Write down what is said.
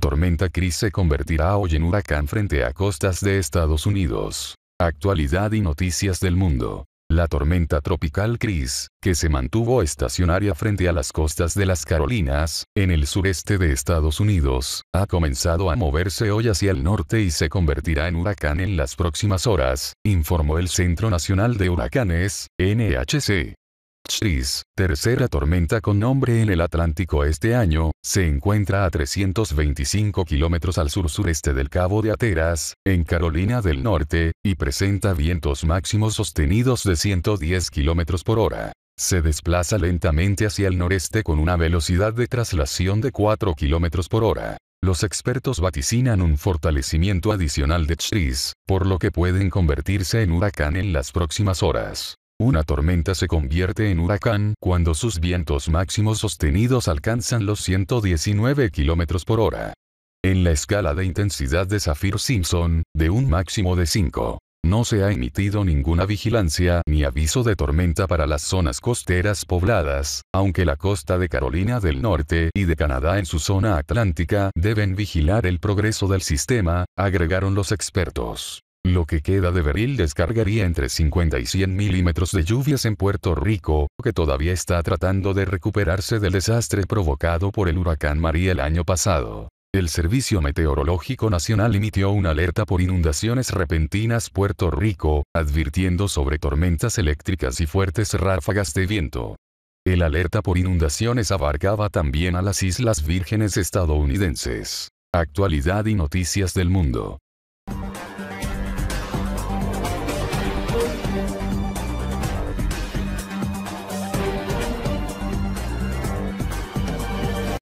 tormenta Cris se convertirá hoy en huracán frente a costas de Estados Unidos. Actualidad y noticias del mundo. La tormenta tropical Chris, que se mantuvo estacionaria frente a las costas de las Carolinas, en el sureste de Estados Unidos, ha comenzado a moverse hoy hacia el norte y se convertirá en huracán en las próximas horas, informó el Centro Nacional de Huracanes, NHC. Chis, tercera tormenta con nombre en el Atlántico este año, se encuentra a 325 kilómetros al sur-sureste del Cabo de Ateras, en Carolina del Norte, y presenta vientos máximos sostenidos de 110 kilómetros por hora. Se desplaza lentamente hacia el noreste con una velocidad de traslación de 4 kilómetros por hora. Los expertos vaticinan un fortalecimiento adicional de Tris, por lo que pueden convertirse en huracán en las próximas horas. Una tormenta se convierte en huracán cuando sus vientos máximos sostenidos alcanzan los 119 km por hora. En la escala de intensidad de Saffir-Simpson, de un máximo de 5. No se ha emitido ninguna vigilancia ni aviso de tormenta para las zonas costeras pobladas, aunque la costa de Carolina del Norte y de Canadá en su zona atlántica deben vigilar el progreso del sistema, agregaron los expertos. Lo que queda de Beril descargaría entre 50 y 100 milímetros de lluvias en Puerto Rico, que todavía está tratando de recuperarse del desastre provocado por el huracán María el año pasado. El Servicio Meteorológico Nacional emitió una alerta por inundaciones repentinas Puerto Rico, advirtiendo sobre tormentas eléctricas y fuertes ráfagas de viento. El alerta por inundaciones abarcaba también a las Islas Vírgenes estadounidenses. Actualidad y noticias del mundo.